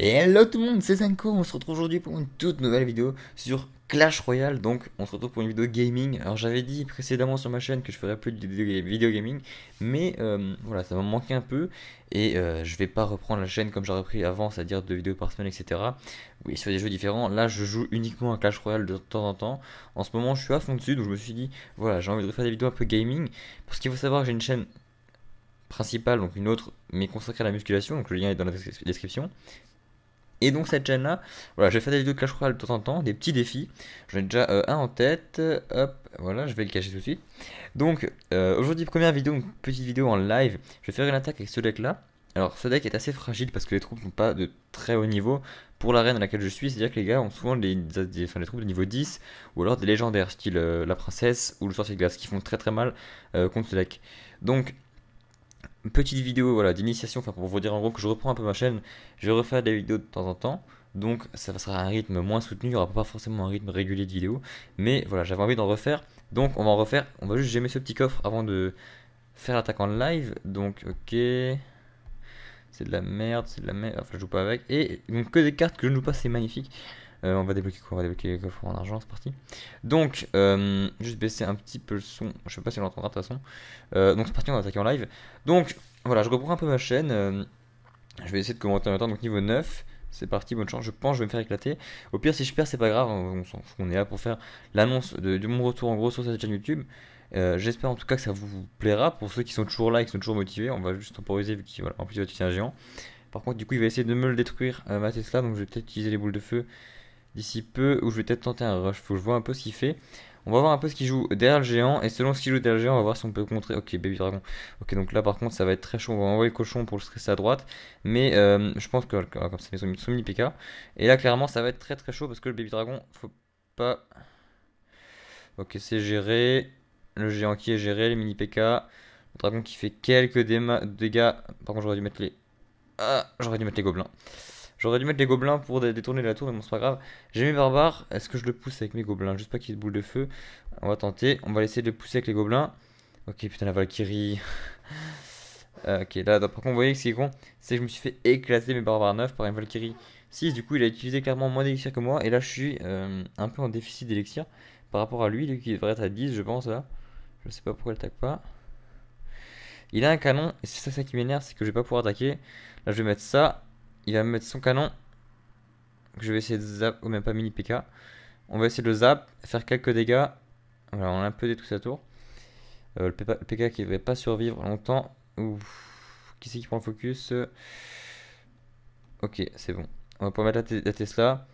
Et hello tout le monde, c'est Zenko, on se retrouve aujourd'hui pour une toute nouvelle vidéo sur Clash Royale, donc on se retrouve pour une vidéo gaming. Alors j'avais dit précédemment sur ma chaîne que je ferais plus de vidéos gaming, mais euh, voilà, ça m'a manqué un peu, et euh, je vais pas reprendre la chaîne comme j'aurais pris avant, c'est-à-dire deux vidéos par semaine, etc. Oui, sur des jeux différents, là je joue uniquement à Clash Royale de temps en temps. En ce moment je suis à fond dessus, donc je me suis dit, voilà, j'ai envie de faire des vidéos un peu gaming, parce qu'il faut savoir j'ai une chaîne principale, donc une autre, mais consacrée à la musculation, donc le lien est dans la description. Et donc cette chaîne-là, voilà, je vais faire des vidéos de Clash Royale de temps en temps, des petits défis. J'en ai déjà euh, un en tête. Hop, voilà, je vais le cacher tout de suite. Donc euh, aujourd'hui, première vidéo, petite vidéo en live. Je vais faire une attaque avec ce deck-là. Alors ce deck est assez fragile parce que les troupes n'ont pas de très haut niveau pour l'arène à laquelle je suis, c'est-à-dire que les gars ont souvent des, troupes de niveau 10 ou alors des légendaires style euh, la princesse ou le sorcier de glace qui font très très mal contre ce deck. Donc petite vidéo voilà, d'initiation, pour vous dire en gros que je reprends un peu ma chaîne, je vais refaire des vidéos de temps en temps, donc ça sera un rythme moins soutenu, il n'y aura pas forcément un rythme régulier de vidéos, mais voilà, j'avais envie d'en refaire, donc on va en refaire, on va juste gémer ce petit coffre avant de faire l'attaque en live, donc ok, c'est de la merde, c'est de la merde, enfin je joue pas avec, et donc que des cartes que je ne joue pas, c'est magnifique, euh, on va débloquer quoi On va débloquer les coffres en argent, c'est parti. Donc, euh, juste baisser un petit peu le son. Je sais pas si on l'entendra de toute façon. Euh, donc c'est parti, on va attaquer en live. Donc, voilà, je reprends un peu ma chaîne. je vais essayer de commenter en même temps. Donc niveau 9, c'est parti, bonne chance. Je pense que je vais me faire éclater. Au pire, si je perds, c'est pas grave. On est là pour faire l'annonce de, mon retour en gros sur cette chaîne YouTube. J'espère en tout cas que ça vous plaira. Pour ceux qui sont toujours là et qui sont toujours motivés, on va juste temporiser vu qu'en plus il va un géant. Par contre, du coup, il va essayer de me le détruire, ma Tesla. Donc, je vais peut-être utiliser les boules de feu d'ici peu, ou je vais peut-être tenter un rush. Faut que je vois un peu ce qu'il fait. On va voir un peu ce qu'il joue derrière le géant. Et selon ce qu'il joue derrière le géant, on va voir si on peut contrer. Ok, Baby Dragon. Ok, donc là par contre, ça va être très chaud. On va envoyer le cochon pour le stresser à droite. Mais euh, je pense que. Comme ça, ils mini PK. Et là, clairement, ça va être très très chaud parce que le Baby Dragon, faut pas. Ok, c'est géré. Le géant qui est géré, les mini PK. Le dragon qui fait quelques dégâts. Par contre, j'aurais dû mettre les. Ah, j'aurais dû mettre les gobelins. J'aurais dû mettre les gobelins pour détourner la tour, mais bon, c'est pas grave. J'ai mes barbares. Est-ce que je le pousse avec mes gobelins Juste pas qu'il y ait de boule de feu. On va tenter. On va essayer de le pousser avec les gobelins. Ok, putain, la Valkyrie. Euh, ok, là, par contre, vous voyez ce qui est con, c'est que je me suis fait éclater mes barbares 9 par une Valkyrie 6. Du coup, il a utilisé clairement moins d'élixir que moi. Et là, je suis euh, un peu en déficit d'élixir par rapport à lui. Lui qui devrait être à 10, je pense, là. Je sais pas pourquoi il attaque pas. Il a un canon, et c'est ça, ça qui m'énerve, c'est que je vais pas pouvoir attaquer. Là, je vais mettre ça. Il va me mettre son canon. Je vais essayer de zap. Ou même pas mini PK. On va essayer de le zap, faire quelques dégâts. Voilà, on a un peu détruit sa tour. Euh, le, PK, qui ne va pas survivre longtemps. ou Qui c'est qui prend le focus Ok, c'est bon. On va pouvoir mettre la, Tesla.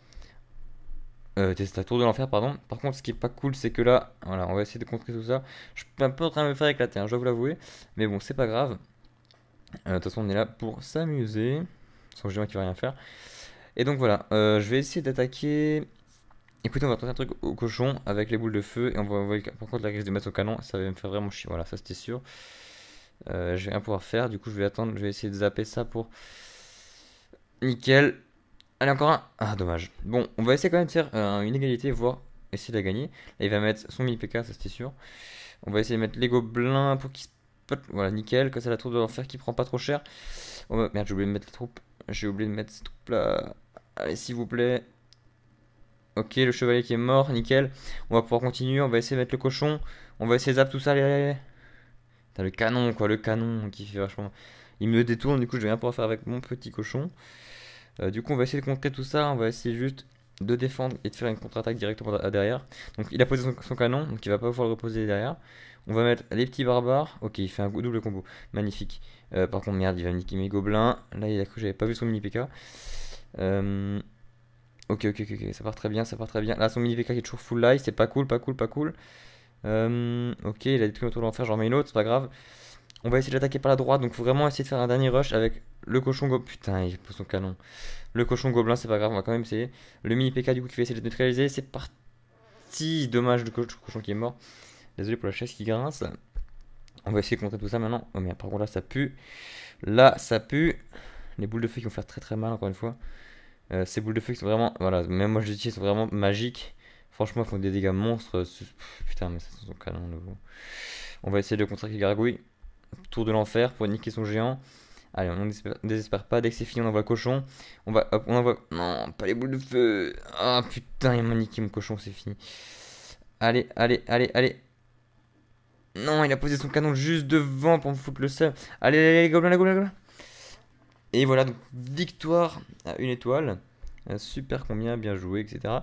Euh, Tesla Tour de l'enfer, pardon. Par contre, ce qui est pas cool, c'est que là, voilà, on va essayer de contrer tout ça. Je suis un peu en train de me faire éclater, hein, je dois vous l'avouer. Mais bon, c'est pas grave. Euh, de toute façon, on est là pour s'amuser. Son géant qui va rien faire. Et donc voilà, euh, je vais essayer d'attaquer. Écoutez, on va tenter un truc au cochon avec les boules de feu et on va envoyer par contre la grise de mettre au canon. Ça va me faire vraiment chier. Voilà, ça c'était sûr. Euh, je vais rien pouvoir faire. Du coup, je vais attendre. Je vais essayer de zapper ça pour. Nickel. Allez, encore un. Ah, dommage. Bon, on va essayer quand même de faire euh, une égalité, voire essayer de la gagner. Là, il va mettre son mini PK, ça c'était sûr. On va essayer de mettre les gobelins pour qu'il Voilà, nickel. Comme ça, la troupe de l'enfer qui prend pas trop cher. Oh, merde, j'ai oublié de mettre la troupe j'ai oublié de mettre cette truc là. Allez, s'il vous plaît. Ok, le chevalier qui est mort, nickel. On va pouvoir continuer, on va essayer de mettre le cochon. On va essayer de zap tout ça, les... T'as le canon, quoi, le canon qui fait vachement... Il me détourne, du coup, je vais rien pouvoir faire avec mon petit cochon. Euh, du coup, on va essayer de contrer tout ça, on va essayer juste de défendre et de faire une contre-attaque directement derrière. Donc il a posé son, canon, donc il va pas pouvoir le reposer derrière. On va mettre les petits barbares. Ok, il fait un double combo. Magnifique. Euh, par contre, merde, il va niquer mes gobelins. Là, il a cru que j'avais pas vu son mini PK. Euh, ok, ok, ok, ça part très bien, ça part très bien. Là, son mini PK qui est toujours full life, c'est pas cool, pas cool, pas cool. Euh, ok, il a détruit autour de l'enfer, j'en mets une autre, c'est pas grave. On va essayer d'attaquer par la droite, donc faut vraiment essayer de faire un dernier rush avec le cochon gobelin. Putain, il pose son canon. Le cochon gobelin, c'est pas grave, on va quand même essayer. Le mini PK du coup qui va essayer de neutraliser, c'est parti. Dommage, le, cochon qui est mort. Désolé pour la chaise qui grince. On va essayer de contrer tout ça maintenant. Oh merde, par contre là ça pue. Là ça pue. Les boules de feu qui vont faire très très mal encore une fois. Euh, ces boules de feu qui sont vraiment. Voilà, même moi je les utilise, sont vraiment magiques. Franchement, ils font des dégâts monstres. Putain, mais ça, sent son canon nouveau. On va essayer de contrer les gargouilles tour de l'enfer pour niquer son géant. Allez, on ne désespère pas. Dès que c'est fini, on envoie cochon. On va, on envoie. Non, pas les boules de feu. Ah putain, il m'a niqué mon cochon, c'est fini. Allez, allez, allez, allez. Non, il a posé son canon juste devant pour me foutre le seul. Allez, allez, allez, les gobelins, Et voilà, donc victoire à une étoile. super combien, bien joué, etc.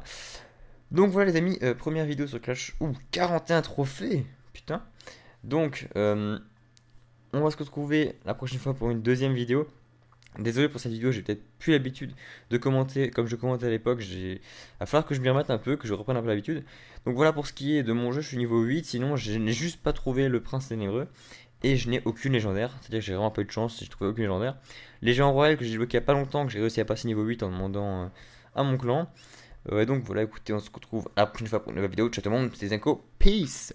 Donc voilà, les amis, euh, première vidéo sur Clash. Ouh, 41 trophées Putain. Donc, euh, on va se retrouver la prochaine fois pour une deuxième vidéo. Désolé pour cette vidéo, j'ai peut-être plus l'habitude de commenter comme je commentais à l'époque. Il va falloir que je me remette un peu, que je reprenne un peu l'habitude. Donc voilà pour ce qui est de mon jeu, je suis niveau 8. Sinon, je n'ai juste pas trouvé le prince ténébreux et je n'ai aucune légendaire. C'est-à-dire que j'ai vraiment pas eu de chance, j'ai trouvé aucune légendaire. Les royale que j'ai bloqué il n'y a pas longtemps, que j'ai réussi à passer niveau 8 en demandant euh, à mon clan. Euh, donc voilà, écoutez, on se retrouve la prochaine fois pour une nouvelle vidéo. Ciao tout le monde, c'était Zenko. Peace